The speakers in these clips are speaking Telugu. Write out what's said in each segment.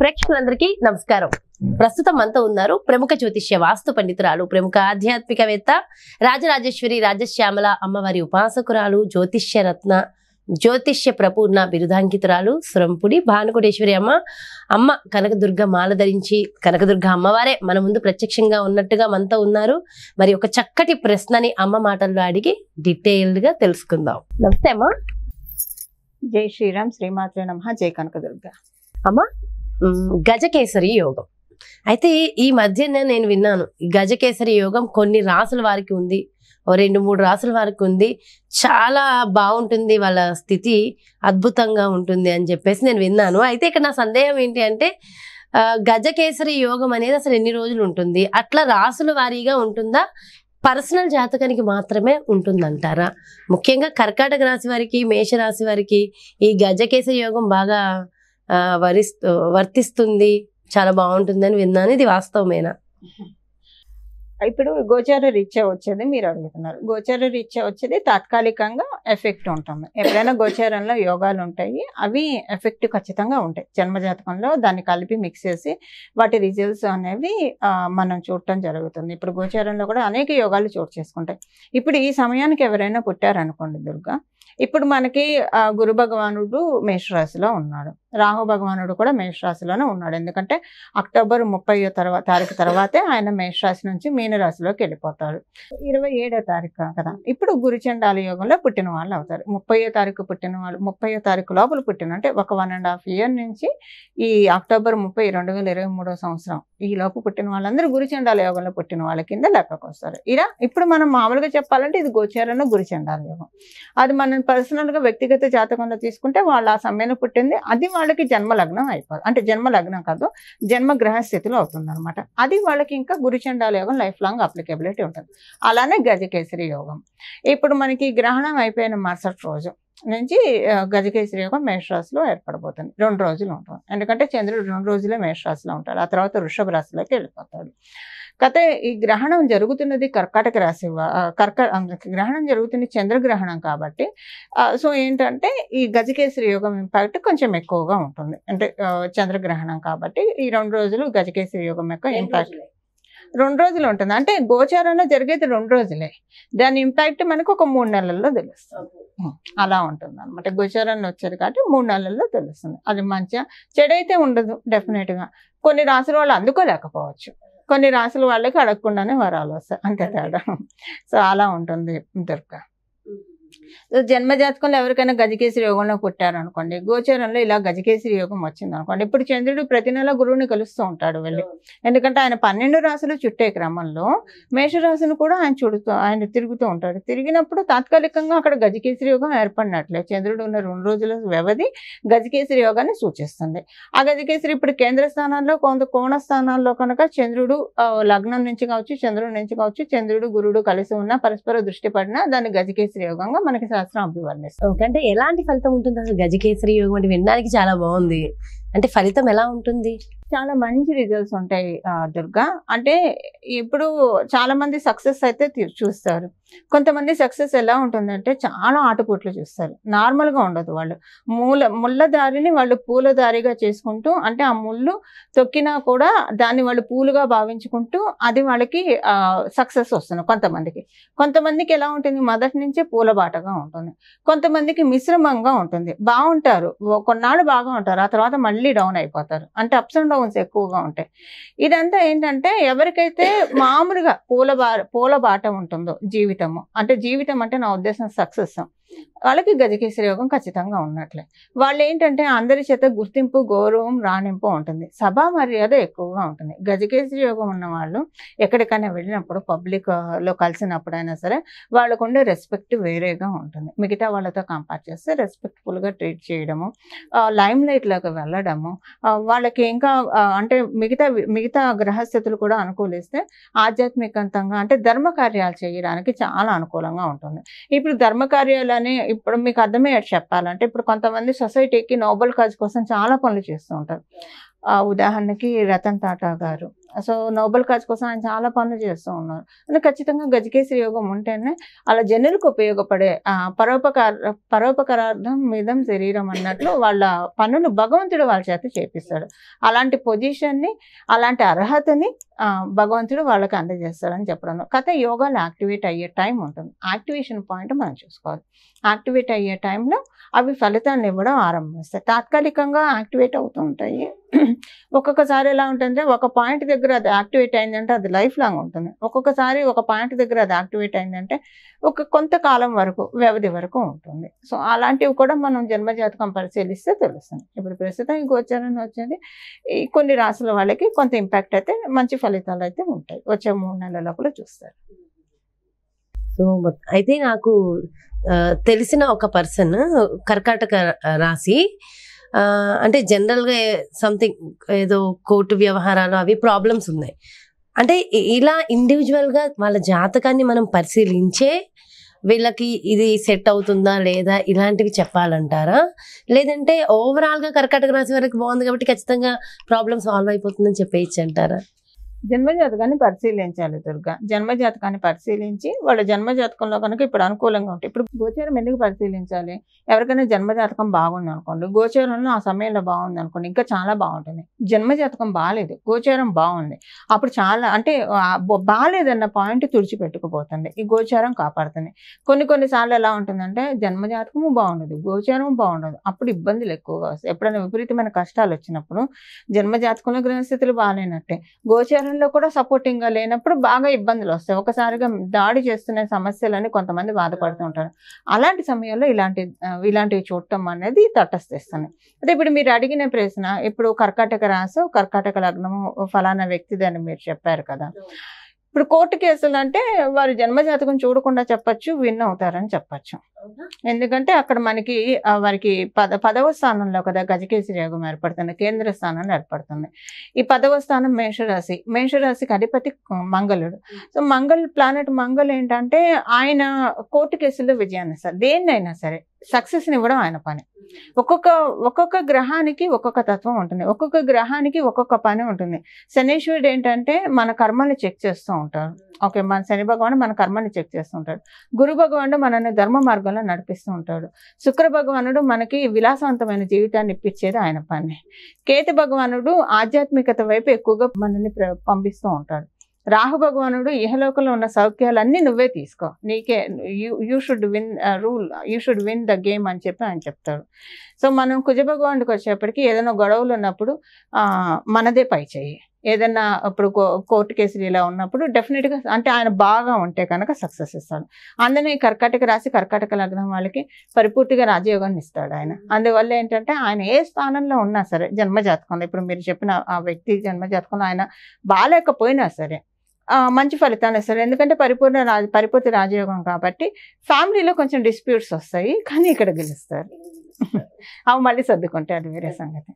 ప్రేక్షకులందరికీ నమస్కారం ప్రస్తుతం అంతా ఉన్నారు ప్రముఖ జ్యోతిష్య వాస్తు పండితురాలు ప్రముఖ ఆధ్యాత్మికవేత్త రాజరాజేశ్వరి రాజశ్యామల అమ్మవారి ఉపాసకురాలు జ్యోతిష్య రత్న జ్యోతిష్య ప్రపూర్ణ బిరుదాంకితురాలు సురంపుడి భానుకుటేశ్వరి అమ్మ అమ్మ కనకదుర్గ మాల ధరించి కనకదుర్గ అమ్మవారే మన ముందు ప్రత్యక్షంగా ఉన్నట్టుగా మనతో ఉన్నారు మరి ఒక చక్కటి ప్రశ్నని అమ్మ మాటల్లో అడిగి డీటెయిల్డ్గా తెలుసుకుందాం నమస్తే అమ్మ జై శ్రీరామ్ శ్రీమాతృ నమ జై కనకదుర్గ అమ్మ గజకేసరి యోగం అయితే ఈ మధ్యన నేను విన్నాను గజకేసరి యోగం కొన్ని రాసుల వారికి ఉంది ఓ రెండు మూడు రాసుల వారికి ఉంది చాలా బాగుంటుంది వాళ్ళ స్థితి అద్భుతంగా ఉంటుంది అని చెప్పేసి నేను విన్నాను అయితే ఇక్కడ నా సందేహం ఏంటి అంటే గజకేసరి యోగం అనేది అసలు ఎన్ని రోజులు ఉంటుంది అట్లా రాసుల వారీగా ఉంటుందా పర్సనల్ జాతకానికి మాత్రమే ఉంటుందంటారా ముఖ్యంగా కర్కాటక రాశి వారికి మేషరాశి వారికి ఈ గజకేసరి యోగం బాగా వరిస్తూ వర్తిస్తుంది చాలా బాగుంటుందని విన్నాను ఇది వాస్తవమేనా ఇప్పుడు గోచార రీత్యా వచ్చేది మీరు అడుగుతున్నారు గోచార రీత్యా వచ్చేది తాత్కాలికంగా ఎఫెక్ట్ ఉంటుంది ఎప్పుడైనా గోచారంలో యోగాలు ఉంటాయి అవి ఎఫెక్ట్ ఖచ్చితంగా ఉంటాయి జన్మజాతకంలో దాన్ని కలిపి మిక్స్ చేసి వాటి రిజల్ట్స్ అనేవి మనం చూడటం జరుగుతుంది ఇప్పుడు గోచారంలో కూడా అనేక యోగాలు చోటు చేసుకుంటాయి ఇప్పుడు ఈ సమయానికి ఎవరైనా పుట్టారనుకోండి దుర్గా ఇప్పుడు మనకి గురు భగవానుడు మేషరాశిలో ఉన్నాడు రాహు భగవానుడు కూడా మేషరాశిలోనే ఉన్నాడు ఎందుకంటే అక్టోబర్ ముప్పై తర్వాత తారీఖు తర్వాతే ఆయన మేషరాశి నుంచి మీనరాశిలోకి వెళ్ళిపోతాడు ఇరవై ఏడో తారీఖు కదా ఇప్పుడు గురిచండాల యోగంలో పుట్టిన వాళ్ళు అవుతారు ముప్పయో తారీఖు పుట్టిన వాళ్ళు ముప్పయో తారీఖు లోపల పుట్టిన అంటే ఒక వన్ అండ్ హాఫ్ ఇయర్ నుంచి ఈ అక్టోబర్ ముప్పై రెండు వేల ఇరవై మూడో సంవత్సరం ఈ లోపు పుట్టిన వాళ్ళందరూ గురిచండాల యోగంలో పుట్టిన వాళ్ళ కింద లెక్కకు వస్తారు ఇలా ఇప్పుడు మనం మామూలుగా చెప్పాలంటే ఇది గోచారణ గురిచండాల యోగం అది మనం పర్సనల్గా వ్యక్తిగత జాతకంలో తీసుకుంటే వాళ్ళు ఆ సమయంలో పుట్టింది అది వాళ్ళకి జన్మలగ్నం అయిపోవాలి అంటే జన్మలగ్నం కాదు జన్మ గ్రహ స్థితిలో అవుతుందన్నమాట అది వాళ్ళకి ఇంకా గురిచండాల యోగం లైఫ్ లాంగ్ అప్లికబిలిటీ ఉంటుంది అలానే గజకేసరి యోగం ఇప్పుడు మనకి గ్రహణం అయిపోయిన మరుసటి రోజు నుంచి గజకేసరి యోగం మేషరాశిలో ఏర్పడబోతుంది రెండు రోజులు ఉంటుంది ఎందుకంటే చంద్రుడు రెండు రోజులే మేషరాశిలో ఉంటాడు ఆ తర్వాత వృషభ రాశిలోకి వెళ్ళిపోతాడు కథ ఈ గ్రహణం జరుగుతున్నది కర్కాటక రాశి కర్క గ్రహణం జరుగుతుంది చంద్రగ్రహణం కాబట్టి సో ఏంటంటే ఈ గజకేసరి యోగం ఇంపాక్ట్ కొంచెం ఎక్కువగా ఉంటుంది అంటే చంద్రగ్రహణం కాబట్టి ఈ రెండు రోజులు గజకేసరి యోగం యొక్క ఇంపాక్ట్ రెండు రోజులు ఉంటుంది అంటే గోచారంలో జరిగేది రెండు రోజులే దాని ఇంపాక్ట్ మనకు ఒక మూడు నెలల్లో తెలుస్తుంది అలా ఉంటుంది అనమాట గోచారంలో వచ్చేది కాబట్టి మూడు నెలల్లో తెలుస్తుంది అది మంచిగా చెడైతే ఉండదు డెఫినెట్గా కొన్ని రాసులు వాళ్ళు అందుకోలేకపోవచ్చు కొన్ని రాసులు వాళ్ళకి అడగకుండానే వరాలు వస్తాయి అంతే తేడా సో అలా ఉంటుంది దుర్గా జన్మజాతకంలో ఎవరికైనా గజకేశ్వరి యోగంలో పుట్టారనుకోండి గోచరంలో ఇలా గజకేశ్వరి యోగం వచ్చింది అనుకోండి ఇప్పుడు చంద్రుడు ప్రతి నెల గురువుని కలుస్తూ ఉంటాడు వెళ్ళి ఎందుకంటే ఆయన పన్నెండు రాసులు చుట్టే క్రమంలో మేషరాశిని కూడా ఆయన చుడుతూ ఆయన తిరుగుతూ ఉంటాడు తిరిగినప్పుడు తాత్కాలికంగా అక్కడ గజకేశ్వరి యోగం ఏర్పడినట్లే చంద్రుడు ఉన్న రెండు రోజుల వ్యవధి గజకేశ్వరి యోగాన్ని సూచిస్తుంది ఆ గజకేశ్వరి ఇప్పుడు కేంద్ర స్థానాల్లో కొంత కోణ స్థానాల్లో కనుక చంద్రుడు లగ్నం నుంచి కావచ్చు చంద్రుడు నుంచి కావచ్చు చంద్రుడు గురుడు కలిసి ఉన్న పరస్పర దృష్టి పడినా దాన్ని గజకేశ్వరి యోగంగా మనకి ప్రతి సంవత్సరం అభివర్ణిస్తాం ఓకే అంటే ఎలాంటి ఫలితం ఉంటుంది అసలు గజకేసరి యోగం అంటే వినడానికి చాలా బాగుంది అంటే ఫలితం ఎలా ఉంటుంది చాలా మంచి రిజల్ట్స్ ఉంటాయి దుర్గా అంటే ఇప్పుడు చాలా మంది సక్సెస్ అయితే చూస్తారు కొంతమంది సక్సెస్ ఎలా ఉంటుందంటే చాలా ఆటపోట్లు చూస్తారు నార్మల్గా ఉండదు వాళ్ళు మూల ముళ్ళ దారిని వాళ్ళు పూల దారిగా చేసుకుంటూ అంటే ఆ ముళ్ళు తొక్కినా కూడా దాన్ని వాళ్ళు పూలుగా భావించుకుంటూ అది వాళ్ళకి సక్సెస్ వస్తుంది కొంతమందికి కొంతమందికి ఎలా ఉంటుంది మొదటి నుంచే పూల బాటగా ఉంటుంది కొంతమందికి మిశ్రమంగా ఉంటుంది బాగుంటారు కొన్నాళ్ళు బాగా ఉంటారు ఆ తర్వాత మళ్ళీ డౌన్ అయిపోతారు అంటే అప్స్ అండ్ డౌన్ లోన్స్ ఎక్కువగా ఉంటాయి ఇదంతా ఏంటంటే ఎవరికైతే మామూలుగా పూల బా పూల బాట ఉంటుందో జీవితము అంటే జీవితం అంటే నా ఉద్దేశం సక్సెస్ వాళ్ళకి గజకేసరి యోగం ఖచ్చితంగా ఉన్నట్లే వాళ్ళు ఏంటంటే అందరి చేత గుర్తింపు గౌరవం రాణింపు ఉంటుంది సభా మర్యాద ఎక్కువగా ఉంటుంది గజకేసరి యోగం ఉన్న వాళ్ళు ఎక్కడికైనా వెళ్ళినప్పుడు పబ్లిక్లో కలిసినప్పుడైనా సరే వాళ్ళకు ఉండే రెస్పెక్ట్ వేరేగా ఉంటుంది మిగతా వాళ్ళతో కంపేర్ చేస్తే రెస్పెక్ట్ఫుల్గా ట్రీట్ చేయడము లైమ్ లైట్లోకి వెళ్ళడము వాళ్ళకి ఇంకా అంటే మిగతా మిగతా గ్రహస్థితులు కూడా అనుకూలిస్తే ఆధ్యాత్మికంతంగా అంటే ధర్మ కార్యాలు చేయడానికి చాలా అనుకూలంగా ఉంటుంది ఇప్పుడు ధర్మ కార్యాలు అని ఇప్పుడు మీకు అర్థమయ్యేది చెప్పాలంటే ఇప్పుడు కొంతమంది సొసైటీకి నోబెల్ కాజ్ కోసం చాలా పనులు చేస్తూ ఉంటారు ఉదాహరణకి రతన్ టాటా గారు సో నోబెల్ కాజ్ కోసం ఆయన చాలా పనులు చేస్తూ ఉన్నారు అంటే ఖచ్చితంగా గజకేసరి యోగం ఉంటేనే అలా జనులకు ఉపయోగపడే పరోపకార పరోపకారార్థం మిదం శరీరం అన్నట్లు వాళ్ళ పనులు భగవంతుడు వాళ్ళ చేత చేపిస్తాడు అలాంటి పొజిషన్ని అలాంటి అర్హతని భగవంతుడు వాళ్ళకి అందజేస్తాడని చెప్పడం కథ యోగాలు యాక్టివేట్ అయ్యే టైం ఉంటుంది యాక్టివేషన్ పాయింట్ మనం చూసుకోవాలి యాక్టివేట్ అయ్యే టైంలో అవి ఫలితాన్ని ఇవ్వడం ఆరంభిస్తాయి తాత్కాలికంగా యాక్టివేట్ అవుతూ ఉంటాయి ఒక్కొక్కసారి ఎలా ఉంటుందంటే ఒక పాయింట్ దగ్గర అది యాక్టివేట్ అయిందంటే అది లైఫ్ లాంగ్ ఉంటుంది ఒక్కొక్కసారి ఒక పాయింట్ దగ్గర అది యాక్టివేట్ అయిందంటే ఒక కొంతకాలం వరకు వ్యవధి వరకు ఉంటుంది సో అలాంటివి కూడా మనం జన్మజాతకం పరిశీలిస్తే తెలుస్తుంది ఇప్పుడు ప్రస్తుతం ఈ గోచరం వచ్చింది ఈ కొన్ని రాసుల వాళ్ళకి కొంత ఇంపాక్ట్ అయితే మంచి ఫలితాలు అయితే ఉంటాయి వచ్చే మూడు నెలల లోపల చూస్తారు సో అయితే నాకు తెలిసిన ఒక పర్సన్ కర్కాటక రాశి అంటే జనరల్గా సంథింగ్ ఏదో కోర్టు వ్యవహారాలు అవి ప్రాబ్లమ్స్ ఉన్నాయి అంటే ఇలా ఇండివిజువల్గా వాళ్ళ జాతకాన్ని మనం పరిశీలించే వీళ్ళకి ఇది సెట్ అవుతుందా లేదా ఇలాంటివి చెప్పాలంటారా లేదంటే ఓవరాల్గా కర్కాటక రాశి వరకు బాగుంది కాబట్టి ఖచ్చితంగా ప్రాబ్లమ్ సాల్వ్ అయిపోతుందని చెప్పేయచ్చు అంటారా జన్మజాతకాన్ని పరిశీలించాలి దుర్గా జన్మజాతకాన్ని పరిశీలించి వాళ్ళ జన్మజాతకంలో కనుక ఇప్పుడు అనుకూలంగా ఉంటాయి ఇప్పుడు గోచరం ఎందుకు పరిశీలించాలి ఎవరికైనా జన్మజాతకం బాగుంది అనుకోండి గోచరంలో ఆ సమయంలో బాగుంది అనుకోండి ఇంకా చాలా బాగుంటుంది జన్మజాతకం బాగాలేదు గోచరం బాగుంది అప్పుడు చాలా అంటే బాగాలేదన్న పాయింట్ తుడిచిపెట్టుకుపోతుంది ఈ గోచారం కాపాడుతుంది కొన్ని కొన్నిసార్లు ఎలా ఉంటుందంటే జన్మజాతకము బాగుండదు గోచారం బాగుండదు అప్పుడు ఇబ్బందులు ఎక్కువగా వస్తాయి ఎప్పుడైనా విపరీతమైన కష్టాలు వచ్చినప్పుడు జన్మజాతకంలో గ్రహస్థితులు బాగాలేనట్టే గోచారం విషయంలో కూడా సపోర్టింగ్ గా లేనప్పుడు బాగా ఇబ్బందులు వస్తాయి ఒకసారిగా దాడి చేస్తున్న సమస్యలని కొంతమంది బాధపడుతుంటారు అలాంటి సమయంలో ఇలాంటి ఇలాంటివి చూడటం అనేది తటస్థిస్తుంది అదే ఇప్పుడు మీరు అడిగిన ప్రశ్న ఇప్పుడు కర్కాటక రాసు కర్కాటక లగ్నము ఫలానా వ్యక్తిది అని మీరు చెప్పారు కదా ఇప్పుడు కోర్టు కేసులు అంటే వారి జన్మజాతకం చూడకుండా చెప్పచ్చు విన్ అవుతారని చెప్పచ్చు ఎందుకంటే అక్కడ మనకి వారికి పద పదవ స్థానంలో కదా గజకేసరి యోగం ఏర్పడుతుంది కేంద్ర స్థానంలో ఏర్పడుతుంది ఈ పదవ స్థానం మేషరాశి మేషరాశికి అధిపతి మంగళుడు సో మంగళ ప్లానెట్ మంగళ ఏంటంటే ఆయన కోర్టు కేసుల్లో విజయాన్ని సార్ దేన్నైనా సరే సక్సెస్ని ఇవ్వడం ఆయన పని ఒక్కొక్క ఒక్కొక్క గ్రహానికి ఒక్కొక్క తత్వం ఉంటుంది ఒక్కొక్క గ్రహానికి ఒక్కొక్క పని ఉంటుంది శనేశ్వరుడు ఏంటంటే మన కర్మల్ని చెక్ చేస్తూ ఉంటాడు ఓకే మన శని భగవాను మన కర్మని చెక్ చేస్తూ ఉంటాడు గురు భగవాను మనని ధర్మ మార్గంలో మార్గాల్లో నడిపిస్తూ ఉంటాడు శుక్ర భగవానుడు మనకి విలాసవంతమైన జీవితాన్ని ఇప్పించేది ఆయన పని కేతు భగవానుడు ఆధ్యాత్మికత వైపు ఎక్కువగా మనల్ని పంపిస్తూ ఉంటాడు రాహు భగవానుడు ఇహలోకంలో ఉన్న సౌఖ్యాలన్నీ నువ్వే తీసుకో నీకే you should win rule you should win the game అని చెప్పి ఆయన చెప్తాడు సో మనం కుజ భగవానుడికి వచ్చేప్పటికి ఏదైనా గొడవలు ఉన్నప్పుడు మనదే పై చేయి ఏదైనా ఇప్పుడు కోర్టు కేసులు ఇలా ఉన్నప్పుడు డెఫినెట్గా అంటే ఆయన బాగా ఉంటే కనుక సక్సెస్ ఇస్తాడు అందులో కర్కాటక రాశి కర్కాటక లగ్నం వాళ్ళకి పరిపూర్తిగా రాజయోగాన్ని ఇస్తాడు ఆయన అందువల్ల ఏంటంటే ఆయన ఏ స్థానంలో ఉన్నా సరే జన్మజాతకంలో ఇప్పుడు మీరు చెప్పిన ఆ వ్యక్తి జన్మజాతకంలో ఆయన బాగాలేకపోయినా సరే మంచి ఫలితాలు ఇస్తారు ఎందుకంటే పరిపూర్ణ రాజ పరిపూర్తి రాజయోగం కాబట్టి ఫ్యామిలీలో కొంచెం డిస్ప్యూట్స్ వస్తాయి కానీ ఇక్కడ గెలుస్తారు అవి మళ్ళీ అది వేరే సంగతి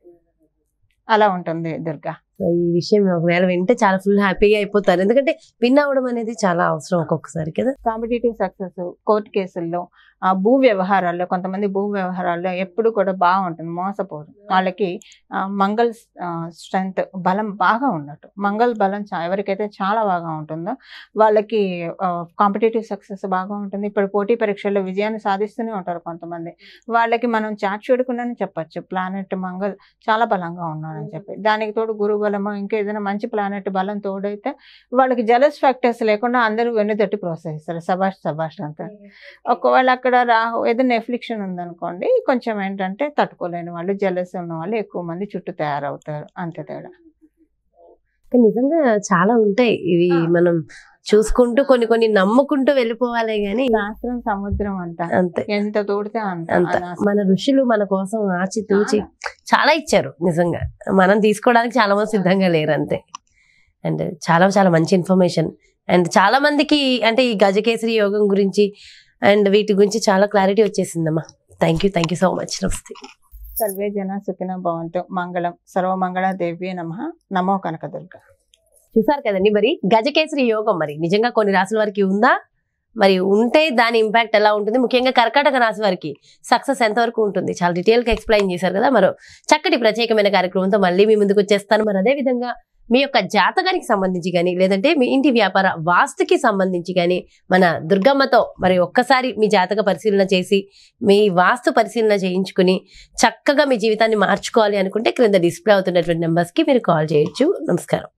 అలా ఉంటుంది దుర్గా ఈ విషయం ఒకవేళ వింటే చాలా ఫుల్ హ్యాపీగా అయిపోతారు ఎందుకంటే విన్ అవడం అనేది చాలా అవసరం ఒక్కొక్కసారి కదా కాంపిటేటివ్ సక్సెస్ కోర్టు కేసుల్లో ఆ భూ వ్యవహారాల్లో కొంతమంది భూ వ్యవహారాల్లో ఎప్పుడు కూడా బాగుంటుంది మోసపోరు వాళ్ళకి మంగళ స్ట్రెంగ్త్ బలం బాగా ఉన్నట్టు మంగళ బలం ఎవరికైతే చాలా బాగా ఉంటుందో వాళ్ళకి కాంపిటేటివ్ సక్సెస్ బాగా ఉంటుంది ఇప్పుడు పోటీ పరీక్షల్లో విజయాన్ని సాధిస్తూనే ఉంటారు కొంతమంది hmm. వాళ్ళకి మనం చాట్ చూడకుండానే చెప్పచ్చు ప్లానెట్ మంగళ్ చాలా బలంగా అని hmm. చెప్పి దానికి తోడు గురువు బలమో ఏదైనా మంచి ప్లానెట్ బలం తోడైతే వాళ్ళకి జలస్ ఫ్యాక్టర్స్ లేకుండా అందరూ వెన్నుదట్టి ప్రోత్సహిస్తారు సభాష్ సభాష్ అంతా hmm. ఒకవేళ అక్కడ ఇక్కడ రాహు ఏదైనా ఎఫ్లిక్షన్ ఉందనుకోండి కొంచెం ఏంటంటే తట్టుకోలేని వాళ్ళు జలసి ఉన్న వాళ్ళు ఎక్కువ మంది చుట్టూ తయారవుతారు అంతే తేడా నిజంగా చాలా ఉంటాయి ఇవి మనం చూసుకుంటూ కొన్ని కొన్ని నమ్ముకుంటూ వెళ్ళిపోవాలి గాని శాస్త్రం సముద్రం అంత అంతే ఎంత తోడితే అంత అంత మన ఋషులు మన కోసం ఆచి తూచి చాలా ఇచ్చారు నిజంగా మనం తీసుకోవడానికి చాలా మంది సిద్ధంగా లేరు అంతే అండ్ చాలా చాలా మంచి ఇన్ఫర్మేషన్ అండ్ చాలా మందికి అంటే ఈ గజకేసరి యోగం గురించి అండ్ వీటి గురించి చాలా క్లారిటీ వచ్చేసిందమ్మా thank you thank you so much నమస్తే సర్వే జన సుఖిన భవంతు మంగళం సర్వమంగళ దేవి నమ నమో కనకదుర్గ చూసారు కదండి మరి గజకేసరి యోగం మరి నిజంగా కొన్ని రాసుల వారికి ఉందా మరి ఉంటే దాని ఇంపాక్ట్ ఎలా ఉంటుంది ముఖ్యంగా కర్కాటక రాశి వారికి సక్సెస్ ఎంతవరకు ఉంటుంది చాలా డీటెయిల్గా ఎక్స్ప్లెయిన్ చేశారు కదా మరో చక్కటి ప్రత్యేకమైన కార్యక్రమంతో మళ్ళీ మీ ముందుకు వచ్చేస్తాను మరి అదేవిధంగా మీ యొక్క జాతకానికి సంబంధించి కానీ లేదంటే మీ ఇంటి వ్యాపార వాస్తుకి సంబంధించి కానీ మన దుర్గమ్మతో మరి ఒక్కసారి మీ జాతక పరిశీలన చేసి మీ వాస్తు పరిశీలన చేయించుకుని చక్కగా మీ జీవితాన్ని మార్చుకోవాలి అనుకుంటే క్రింద డిస్ప్లే అవుతున్నటువంటి నెంబర్స్కి మీరు కాల్ చేయొచ్చు నమస్కారం